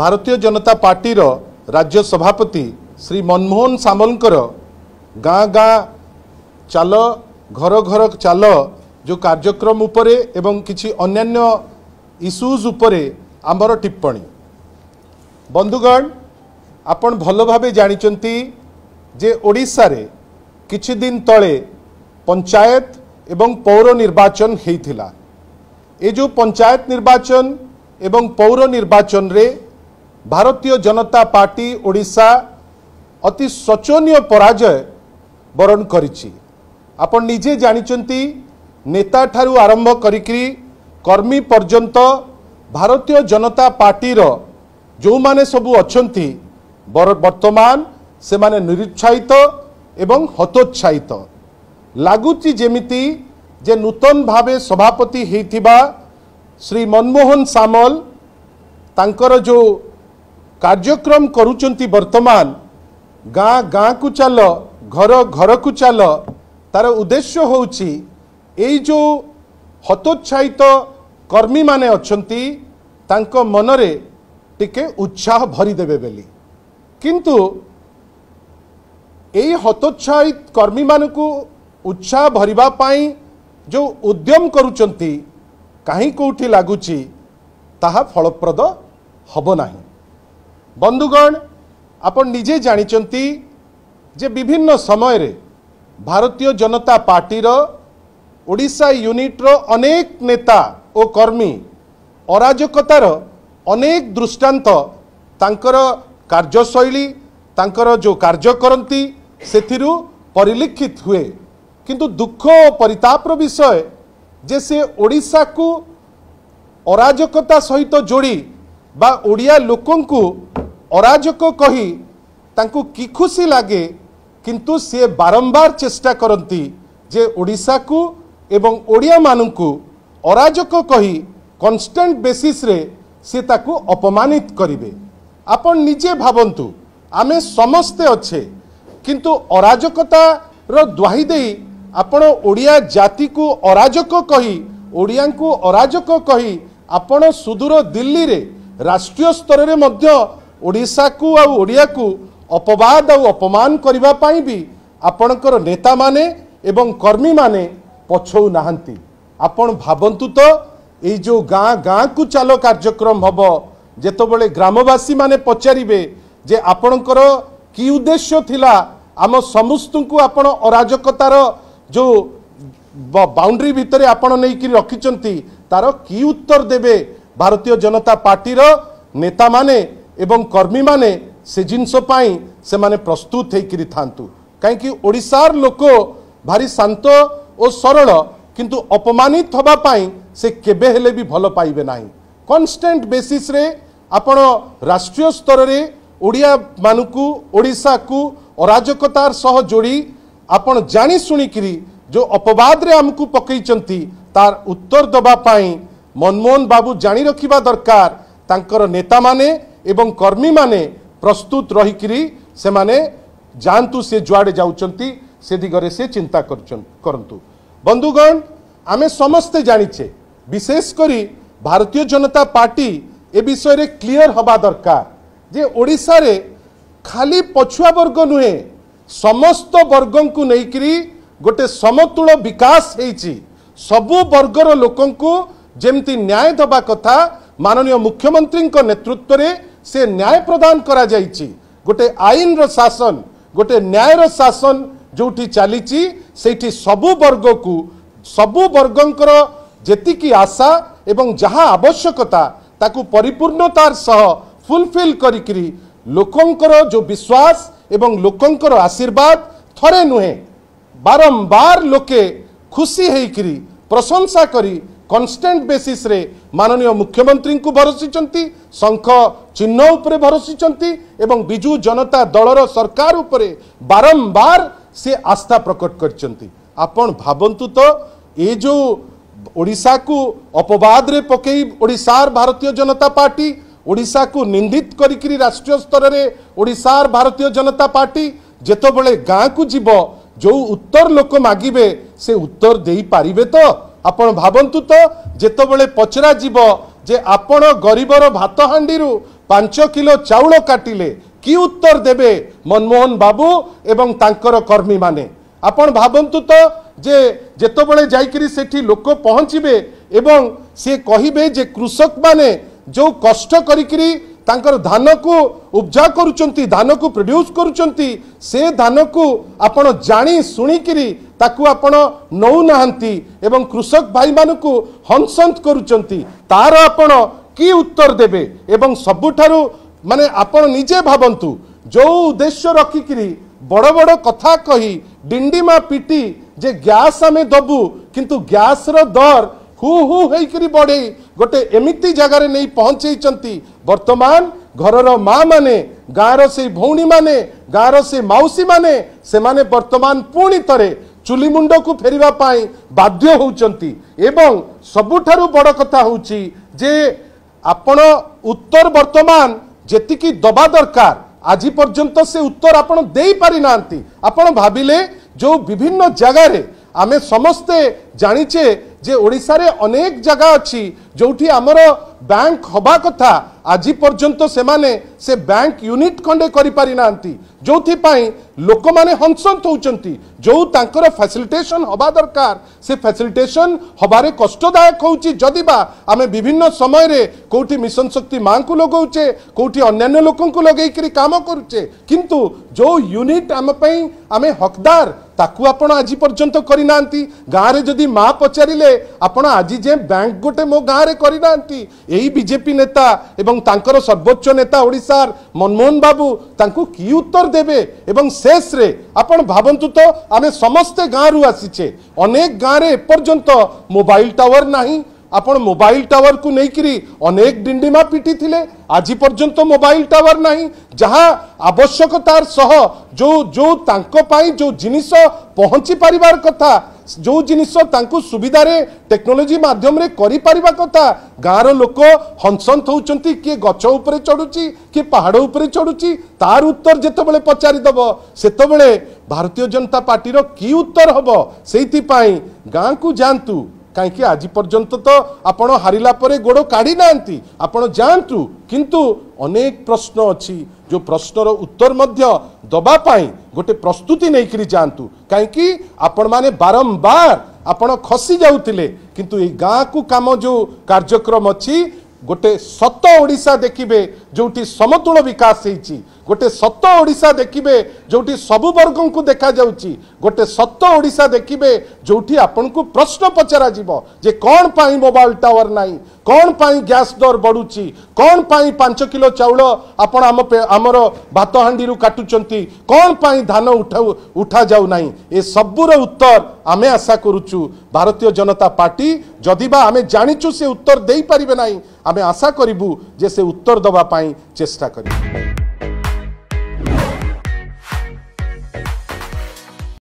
ଭାରତୀୟ ଜନତା ପାର୍ଟିର ରାଜ୍ୟ ସଭାପତି ଶ୍ରୀ ମନମୋହନ ସାମଲଙ୍କର ଗାଁ ଗାଁ ଚାଲ ଘର ଘର ଚାଲ ଯେଉଁ କାର୍ଯ୍ୟକ୍ରମ ଉପରେ ଏବଂ କିଛି ଅନ୍ୟାନ୍ୟ ଇସ୍ୟୁଜ୍ ଉପରେ ଆମର ଟିପ୍ପଣୀ ବନ୍ଧୁଗଣ ଆପଣ ଭଲ ଭାବେ ଜାଣିଛନ୍ତି ଯେ ଓଡ଼ିଶାରେ କିଛି ଦିନ ତଳେ ପଞ୍ଚାୟତ ଏବଂ ପୌର ନିର୍ବାଚନ ହୋଇଥିଲା ଏ ଯେଉଁ ପଞ୍ଚାୟତ ନିର୍ବାଚନ ଏବଂ ପୌର ନିର୍ବାଚନରେ ଭାରତୀୟ ଜନତା ପାର୍ଟି ଓଡ଼ିଶା ଅତି ଶୋଚନୀୟ ପରାଜୟ ବରଣ କରିଛି ଆପଣ ନିଜେ ଜାଣିଛନ୍ତି ନେତାଠାରୁ ଆରମ୍ଭ କରିକି କର୍ମୀ ପର୍ଯ୍ୟନ୍ତ ଭାରତୀୟ ଜନତା ପାର୍ଟିର ଯେଉଁମାନେ ସବୁ ଅଛନ୍ତି ବର୍ତ୍ତମାନ ସେମାନେ ନିରୁତ୍ସାହିତ ଏବଂ ହତୋତ୍ସାହିତ ଲାଗୁଛି ଯେମିତି ଯେ ନୂତନ ଭାବେ ସଭାପତି ହେଇଥିବା ଶ୍ରୀ ମନମୋହନ ସାମଲ ତାଙ୍କର ଯେଉଁ কার্যক্রম করুচার বর্তমান ଗାଁ ଗାଁକୁ ଚାଲ ଘର ଘରକୁ ଚାଲ ତା'ର ଉଦ୍ଦେଶ୍ୟ ହେଉଛି ଏଇ ଯେଉଁ ହତୋତ୍ସାହିତ କର୍ମୀମାନେ ଅଛନ୍ତି ତାଙ୍କ ମନରେ ଟିକେ ଉତ୍ସାହ ଭରିଦେବେ ବୋଲି କିନ୍ତୁ ଏଇ ହତୋତ୍ସାହିତ କର୍ମୀମାନଙ୍କୁ ଉତ୍ସାହ ଭରିବା ପାଇଁ ଯେଉଁ ଉଦ୍ୟମ କରୁଛନ୍ତି କାହିଁ କେଉଁଠି ଲାଗୁଛି ତାହା ଫଳପ୍ରଦ ହେବ ନାହିଁ ବନ୍ଧୁଗଣ ଆପଣ ନିଜେ ଜାଣିଛନ୍ତି ଯେ ବିଭିନ୍ନ ସମୟରେ ଭାରତୀୟ ଜନତା ପାର୍ଟିର ଓଡ଼ିଶା ୟୁନିଟ୍ର ଅନେକ ନେତା ଓ କର୍ମୀ ଅରାଜକତାର ଅନେକ ଦୃଷ୍ଟାନ୍ତ ତାଙ୍କର କାର୍ଯ୍ୟଶୈଳୀ ତାଙ୍କର ଯେଉଁ କାର୍ଯ୍ୟ କରନ୍ତି ସେଥିରୁ ପରିଲିଖିତ ହୁଏ କିନ୍ତୁ ଦୁଃଖ ଓ ପରିତାପର ବିଷୟ ଯେ ସେ ଓଡ଼ିଶାକୁ ଅରାଜକତା ସହିତ ଯୋଡ଼ି ବା ଓଡ଼ିଆ ଲୋକଙ୍କୁ অরাজক কহি ତାଙ୍କୁ କି ଖୁସି ଲାଗେ କିନ୍ତୁ ସିଏ ବାରମ୍ବାର ଚେଷ୍ଟା କରନ୍ତି ଯେ ଓଡ଼ିଶାକୁ ଏବଂ ଓଡ଼ିଆମାନଙ୍କୁ ଅରାଜକ କହି କନଷ୍ଟାଣ୍ଟ ବେସିସ୍ରେ ସେ ତାକୁ ଅପମାନିତ କରିବେ ଆପଣ ନିଜେ ଭାବନ୍ତୁ ଆମେ ସମସ୍ତେ ଅଛେ କିନ୍ତୁ ଅରାଜକତାର ଦ୍ୱାହି ଦେଇ ଆପଣ ଓଡ଼ିଆ ଜାତିକୁ ଅରାଜକ କହି ଓଡ଼ିଆଙ୍କୁ ଅରାଜକ କହି ଆପଣ ସୁଦୂର ଦିଲ୍ଲୀରେ ରାଷ୍ଟ୍ରୀୟ ସ୍ତରରେ ମଧ୍ୟ ଓଡ଼ିଶାକୁ ଆଉ ଓଡ଼ିଆକୁ ଅପବାଦ ଆଉ ଅପମାନ କରିବା ପାଇଁ ବି ଆପଣଙ୍କର ନେତାମାନେ ଏବଂ କର୍ମୀମାନେ ପଛଉ ନାହାନ୍ତି ଆପଣ ଭାବନ୍ତୁ ତ ଏଇ ଯେଉଁ ଗାଁ ଗାଁକୁ ଚାଲ କାର୍ଯ୍ୟକ୍ରମ ହେବ ଯେତେବେଳେ ଗ୍ରାମବାସୀମାନେ ପଚାରିବେ ଯେ ଆପଣଙ୍କର କି ଉଦ୍ଦେଶ୍ୟ ଥିଲା ଆମ ସମସ୍ତଙ୍କୁ ଆପଣ ଅରାଜକତାର ଯେଉଁ ବାଉଣ୍ଡ୍ରି ଭିତରେ ଆପଣ ନେଇକି ରଖିଛନ୍ତି ତାର କି ଉତ୍ତର ଦେବେ ଭାରତୀୟ ଜନତା ପାର୍ଟିର ନେତାମାନେ এবং কর্মীମାନେ ସେ ଜିନିଷ ପାଇଁ ସେମାନେ ପ୍ରସ୍ତୁତ ହେଇକିରି ଥାଆନ୍ତୁ କାହିଁକି ଓଡ଼ିଶାର ଲୋକ ଭାରି ଶାନ୍ତ ଓ ସରଳ କିନ୍ତୁ ଅପମାନିତ ହେବା ପାଇଁ ସେ କେବେ ହେଲେ ବି ଭଲ ପାଇବେ ନାହିଁ କନଷ୍ଟାଣ୍ଟ ବେସିସ୍ରେ ଆପଣ ରାଷ୍ଟ୍ରୀୟ ସ୍ତରରେ ଓଡ଼ିଆମାନଙ୍କୁ ଓଡ଼ିଶାକୁ ଅରାଜକତାର ସହ ଯୋଡ଼ି ଆପଣ ଜାଣି ଶୁଣିକିରି ଯେଉଁ ଅପବାଦରେ ଆମକୁ ପକାଇଛନ୍ତି ତାର ଉତ୍ତର ଦେବା ପାଇଁ ମନମୋହନ ବାବୁ ଜାଣି ରଖିବା ଦରକାର ତାଙ୍କର ନେତାମାନେ এবং কর্মীମାନେ মানে প্রস্তুত রহিকি সেমানে যাতু সে যুয়াড়ে যাচ্ছেন সে দিগরে সে চিন্তা করছেন করতু বন্ধুগণ আমি সমস্তে জাঁচে বিশেষ করে ভারতীয় জনতা পার্টি এ বিষয়ে ক্লিয়ার হওয়া দরকার যে ওড়শার খালি পছুয়া বর্গ নুহে সমস্ত বর্গঙ্কু নেইকি গোটে সমতুল বিকাশ হয়েছি সবু বর্গর লোক যেমতি ন্যায় দেওয়া কথা মাননীয় মুখ্যমন্ত্রী নেতৃত্বের ସେ ନ୍ୟାୟ ପ୍ରଦାନ କରାଯାଇଛି ଗୋଟେ ଆଇନର ଶାସନ ଗୋଟେ ନ୍ୟାୟର ଶାସନ ଯେଉଁଠି ଚାଲିଛି ସେଇଠି ସବୁ ବର୍ଗକୁ ସବୁ ବର୍ଗଙ୍କର ଯେତିକି ଆଶା ଏବଂ ଯାହା ଆବଶ୍ୟକତା ତାକୁ ପରିପୂର୍ଣ୍ଣତାର ସହ ଫୁଲଫିଲ୍ କରିକିରି ଲୋକଙ୍କର ଯେଉଁ ବିଶ୍ୱାସ ଏବଂ ଲୋକଙ୍କର ଆଶୀର୍ବାଦ ଥରେ ନୁହେଁ ବାରମ୍ବାର ଲୋକେ ଖୁସି ହେଇକିରି ପ୍ରଶଂସା କରି কনস্টাট বেসিসে মাননীয় মুখ্যমন্ত্রী ভরসিছেন শঙ্খ চিহ্ন উপরে ভরসিছেন এবং বিজু জনতা দলর সরকার উপরে বারম্বার সে আস্থা প্রকট করছেন আপন ভাবন্তু তো এ যে ওড়শাকু অপবাদে পকাই ওড়শার ভারতীয় জনতা পার্টি ওড়শাকু নিন্দিত করিকি রাষ্ট্রীয় স্তরের ওড়শার ভারতীয় জনতা পার্টি যেতবে গাঁকু যাব যে উত্তর লোক মাগিবে সে উত্তর দিয়ে পারিবে তো ଆପଣ ଭାବନ୍ତୁ ତ ଯେତେବେଳେ ପଚରାଯିବ ଯେ ଆପଣ ଗରିବର ଭାତ ହାଣ୍ଡିରୁ ପାଞ୍ଚ କିଲୋ ଚାଉଳ କାଟିଲେ କି ଉତ୍ତର ଦେବେ ମନମୋହନ ବାବୁ ଏବଂ ତାଙ୍କର କର୍ମୀମାନେ ଆପଣ ଭାବନ୍ତୁ ତ ଯେ ଯେତେବେଳେ ଯାଇକରି ସେଠି ଲୋକ ପହଞ୍ଚିବେ ଏବଂ ସିଏ କହିବେ ଯେ କୃଷକମାନେ ଯେଉଁ କଷ୍ଟ କରିକିରି ତାଙ୍କର ଧାନକୁ ଉପଜା କରୁଛନ୍ତି ଧାନକୁ ପ୍ରଡ୍ୟୁସ୍ କରୁଛନ୍ତି ସେ ଧାନକୁ ଆପଣ ଜାଣି ଶୁଣିକିରି ତାକୁ ଆପଣ ନେଉନାହାନ୍ତି ଏବଂ କୃଷକ ଭାଇମାନଙ୍କୁ ହଂସନ୍ତ କରୁଛନ୍ତି ତାର ଆପଣ କି ଉତ୍ତର ଦେବେ ଏବଂ ସବୁଠାରୁ ମାନେ ଆପଣ ନିଜେ ଭାବନ୍ତୁ ଯେଉଁ ଉଦ୍ଦେଶ୍ୟ ରଖିକିରି ବଡ଼ ବଡ଼ କଥା କହି ଡିଣ୍ଡିମା ପିଟି ଯେ ଗ୍ୟାସ୍ ଆମେ ଦେବୁ କିନ୍ତୁ ଗ୍ୟାସ୍ର ଦର ହୁ ହୁ ହେଇକରି ବଢ଼େଇ ଗୋଟେ ଏମିତି ଜାଗାରେ ନେଇ ପହଞ୍ଚେଇଛନ୍ତି ବର୍ତ୍ତମାନ ଘରର ମାଆମାନେ ଗାଁର ସେଇ ଭଉଣୀମାନେ ଗାଁର ସେଇ ମାଉସୀମାନେ ସେମାନେ ବର୍ତ୍ତମାନ ପୁଣି ଥରେ ଚୁଲିମୁଣ୍ଡକୁ ଫେରିବା ପାଇଁ ବାଧ୍ୟ ହେଉଛନ୍ତି ଏବଂ ସବୁଠାରୁ ବଡ଼ କଥା ହେଉଛି ଯେ ଆପଣ ଉତ୍ତର ବର୍ତ୍ତମାନ ଯେତିକି ଦେବା ଦରକାର ଆଜି ପର୍ଯ୍ୟନ୍ତ ସେ ଉତ୍ତର ଆପଣ ଦେଇପାରିନାହାନ୍ତି ଆପଣ ଭାବିଲେ ଯେଉଁ ବିଭିନ୍ନ ଜାଗାରେ ଆମେ ସମସ୍ତେ ଜାଣିଛେ যে ওড়িশারে অনেক জায়গা অছি যেটি আমার ব্যাঙ্ক হবা কথা আজি পর্যন্ত সেমানে সে ব্যাঙ্ক ইউনিট খন্ডে করে পি না যেপাই লোক মানে হনসন্ত হচ্ছেন যে তাঁর ফ্যাসিলিটেসন হওয়া দরকার সে ফ্যাসিলিটেসন হবার কষ্টদায়ক হচ্ছে যদি বা আমি বিভিন্ন সময় কোটি মিশন শক্তি মাঙ্কু লগাউছে কোটি অন্যান্য লোক লগাইকি কাম করুছে কিন্তু যে ইউনিট আমি আমি হকদার ତାକୁ ଆପଣ ଆଜି ପର୍ଯ୍ୟନ୍ତ କରିନାହାନ୍ତି ଗାଁରେ ଯଦି ମା ପଚାରିଲେ ଆପଣ ଆଜି ଯେ ବ୍ୟାଙ୍କ ଗୋଟେ ମୋ ଗାଁରେ କରିନାହାନ୍ତି ଏଇ ବିଜେପି ନେତା ଏବଂ ତାଙ୍କର ସର୍ବୋଚ୍ଚ ନେତା ଓଡ଼ିଶାର ମନମୋହନ ବାବୁ ତାଙ୍କୁ କି ଉତ୍ତର ଦେବେ ଏବଂ ଶେଷରେ ଆପଣ ଭାବନ୍ତୁ ତ ଆମେ ସମସ୍ତେ ଗାଁରୁ ଆସିଛେ ଅନେକ ଗାଁରେ ଏପର୍ଯ୍ୟନ୍ତ ମୋବାଇଲ ଟାୱାର ନାହିଁ ଆପଣ ମୋବାଇଲ ଟାୱାରକୁ ନେଇକରି ଅନେକ ଡିଣ୍ଡିମା ପିଟିଥିଲେ ଆଜି ପର୍ଯ୍ୟନ୍ତ ମୋବାଇଲ ଟାୱାର ନାହିଁ ଯାହା ଆବଶ୍ୟକତାର ସହ ଯେଉଁ ଯେଉଁ ତାଙ୍କ ପାଇଁ ଯେଉଁ ଜିନିଷ ପହଞ୍ଚି ପାରିବାର କଥା ଯେଉଁ ଜିନିଷ ତାଙ୍କୁ ସୁବିଧାରେ ଟେକ୍ନୋଲୋଜି ମାଧ୍ୟମରେ କରିପାରିବା କଥା ଗାଁର ଲୋକ ହଂସନ୍ତ ହେଉଛନ୍ତି କିଏ ଗଛ ଉପରେ ଚଢ଼ୁଛି କିଏ ପାହାଡ଼ ଉପରେ ଚଢ଼ୁଛି ତାର ଉତ୍ତର ଯେତେବେଳେ ପଚାରିଦେବ ସେତେବେଳେ ଭାରତୀୟ ଜନତା ପାର୍ଟିର କି ଉତ୍ତର ହେବ ସେଇଥିପାଇଁ ଗାଁକୁ ଯାଆନ୍ତୁ କାହିଁକି ଆଜି ପର୍ଯ୍ୟନ୍ତ ତ ଆପଣ ହାରିଲା ପରେ ଗୋଡ଼ କାଢ଼ି ନାହାନ୍ତି ଆପଣ ଯାଆନ୍ତୁ କିନ୍ତୁ ଅନେକ ପ୍ରଶ୍ନ ଅଛି ଯେଉଁ ପ୍ରଶ୍ନର ଉତ୍ତର ମଧ୍ୟ ଦେବା ପାଇଁ ଗୋଟେ ପ୍ରସ୍ତୁତି ନେଇକରି ଯାଆନ୍ତୁ କାହିଁକି ଆପଣମାନେ ବାରମ୍ବାର ଆପଣ ଖସି ଯାଉଥିଲେ କିନ୍ତୁ ଏଇ ଗାଁକୁ କାମ ଯେଉଁ କାର୍ଯ୍ୟକ୍ରମ ଅଛି গোটে সত ওড়িশা দেখিবে যেটি সমতুল বিকাশ হয়েছি গোটে সত ওড়িশা দেখিবে যেটি সবু বর্গঙ্কু দেখা যাচ্ছি গোটে সত ওড়িশা দেখিবে যেটি আপনার প্রশ্ন পচারা যাব যে কণ পাই মোবাইল টাওয়ার নাই কণ পাই গ্যাস দর বড়ুছি কণ পাই পাঁচ কিলো চাউল আপন আম আমার ভাত হাঁডি কাটুচার কণ পাই ধান উঠা উঠা যাও না এসবুর উত্তর আমি আশা করুছু ভারতীয় জনতা পার্টি যদি বা আমি জাঁচু সে উত্তর দিয়ে পারিবে না ଆମେ ଆଶା କରିବୁ ଯେ ସେ ଉତ୍ତର ଦେବା ପାଇଁ ଚେଷ୍ଟା କରିବୁ